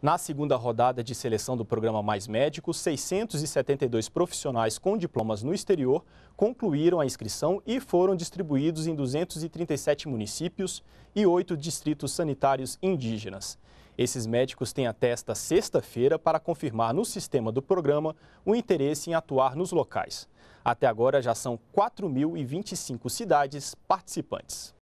Na segunda rodada de seleção do programa Mais Médicos, 672 profissionais com diplomas no exterior concluíram a inscrição e foram distribuídos em 237 municípios e oito distritos sanitários indígenas. Esses médicos têm até esta sexta-feira para confirmar no sistema do programa o interesse em atuar nos locais. Até agora já são 4.025 cidades participantes.